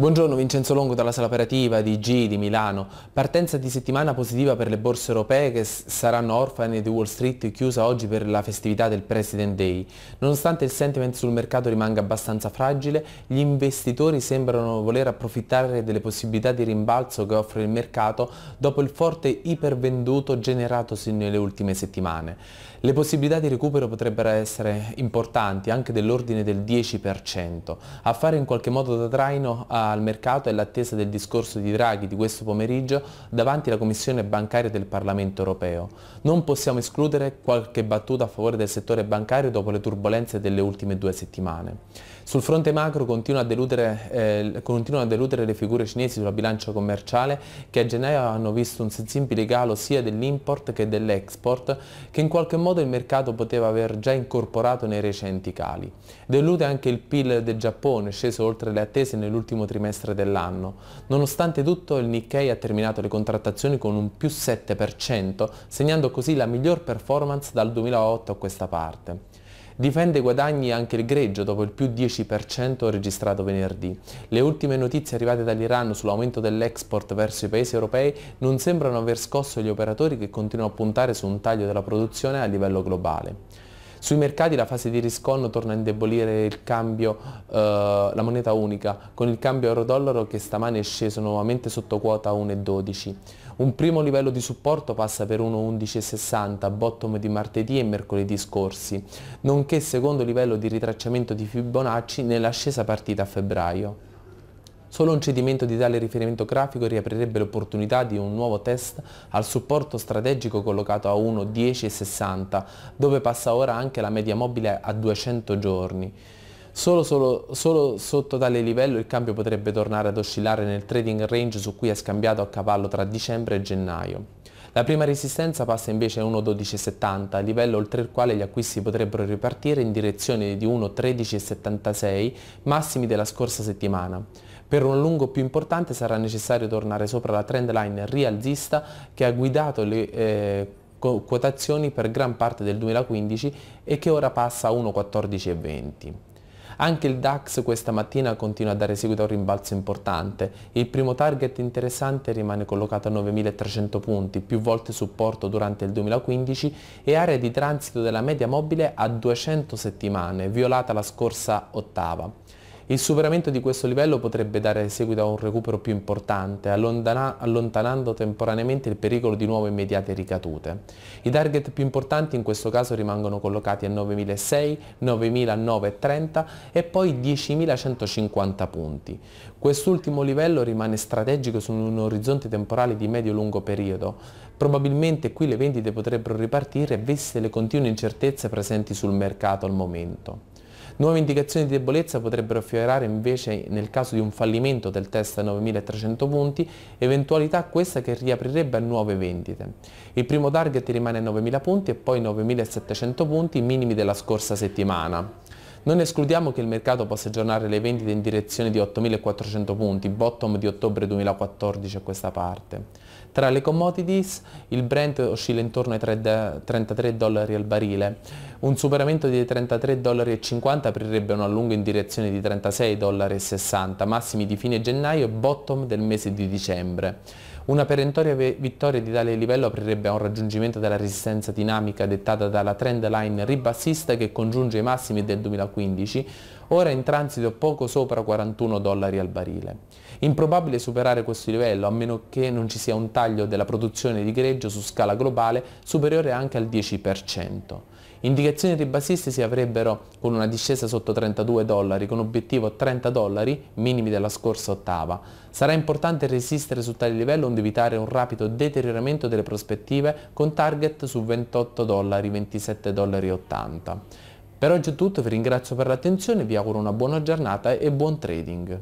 Buongiorno Vincenzo Longo dalla sala operativa di G di Milano. Partenza di settimana positiva per le borse europee che saranno orfane di Wall Street chiusa oggi per la festività del President Day. Nonostante il sentiment sul mercato rimanga abbastanza fragile, gli investitori sembrano voler approfittare delle possibilità di rimbalzo che offre il mercato dopo il forte ipervenduto generatosi nelle ultime settimane. Le possibilità di recupero potrebbero essere importanti, anche dell'ordine del 10%. A fare in qualche modo da traino a al mercato è l'attesa del discorso di Draghi di questo pomeriggio davanti alla Commissione bancaria del Parlamento europeo. Non possiamo escludere qualche battuta a favore del settore bancario dopo le turbulenze delle ultime due settimane. Sul fronte macro continuano a, eh, continuano a deludere le figure cinesi sulla bilancia commerciale che a gennaio hanno visto un sensibile calo sia dell'import che dell'export che in qualche modo il mercato poteva aver già incorporato nei recenti cali. Delude anche il PIL del Giappone, sceso oltre le attese nell'ultimo trimestre dell'anno. Nonostante tutto il Nikkei ha terminato le contrattazioni con un più 7%, segnando così la miglior performance dal 2008 a questa parte. Difende i guadagni anche il greggio dopo il più 10% registrato venerdì. Le ultime notizie arrivate dall'Iran sull'aumento dell'export verso i paesi europei non sembrano aver scosso gli operatori che continuano a puntare su un taglio della produzione a livello globale. Sui mercati la fase di riscontro torna a indebolire il cambio, eh, la moneta unica, con il cambio euro-dollaro che stamane è sceso nuovamente sotto quota 1,12. Un primo livello di supporto passa per 1,11,60, bottom di martedì e mercoledì scorsi, nonché secondo livello di ritracciamento di Fibonacci nell'ascesa partita a febbraio. Solo un cedimento di tale riferimento grafico riaprirebbe l'opportunità di un nuovo test al supporto strategico collocato a 1,10,60, dove passa ora anche la media mobile a 200 giorni. Solo, solo, solo, sotto tale livello il cambio potrebbe tornare ad oscillare nel trading range su cui è scambiato a cavallo tra dicembre e gennaio. La prima resistenza passa invece a 1.1270, livello oltre il quale gli acquisti potrebbero ripartire in direzione di 1.1376, massimi della scorsa settimana. Per un lungo più importante sarà necessario tornare sopra la trend line rialzista che ha guidato le eh, quotazioni per gran parte del 2015 e che ora passa a 1,1420. Anche il DAX questa mattina continua a dare seguito a un rimbalzo importante. Il primo target interessante rimane collocato a 9.300 punti, più volte supporto durante il 2015 e area di transito della media mobile a 200 settimane, violata la scorsa ottava. Il superamento di questo livello potrebbe dare seguito a un recupero più importante, allontanando temporaneamente il pericolo di nuove immediate ricadute. I target più importanti in questo caso rimangono collocati a 9.600, 9.930 e poi 10.150 punti. Quest'ultimo livello rimane strategico su un orizzonte temporale di medio-lungo periodo. Probabilmente qui le vendite potrebbero ripartire viste le continue incertezze presenti sul mercato al momento. Nuove indicazioni di debolezza potrebbero affiorare invece nel caso di un fallimento del test a 9.300 punti, eventualità questa che riaprirebbe a nuove vendite. Il primo target rimane a 9.000 punti e poi 9.700 punti, minimi della scorsa settimana. Non escludiamo che il mercato possa aggiornare le vendite in direzione di 8.400 punti, bottom di ottobre 2014 a questa parte. Tra le commodities il Brent oscilla intorno ai 33 dollari al barile. Un superamento dei 33,50 dollari aprirebbe una allungo in direzione di 36,60 dollari, massimi di fine gennaio e bottom del mese di dicembre. Una perentoria vittoria di tale livello aprirebbe a un raggiungimento della resistenza dinamica dettata dalla trend line ribassista che congiunge i massimi del 2015, ora in transito poco sopra 41 dollari al barile. Improbabile superare questo livello a meno che non ci sia un taglio della produzione di greggio su scala globale superiore anche al 10%. Indicazioni ribassiste si avrebbero con una discesa sotto 32 dollari, con obiettivo 30 dollari, minimi della scorsa ottava. Sarà importante resistere su tale livello onde evitare un rapido deterioramento delle prospettive con target su 28 dollari, 27 dollari 80. Per oggi è tutto, vi ringrazio per l'attenzione, vi auguro una buona giornata e buon trading.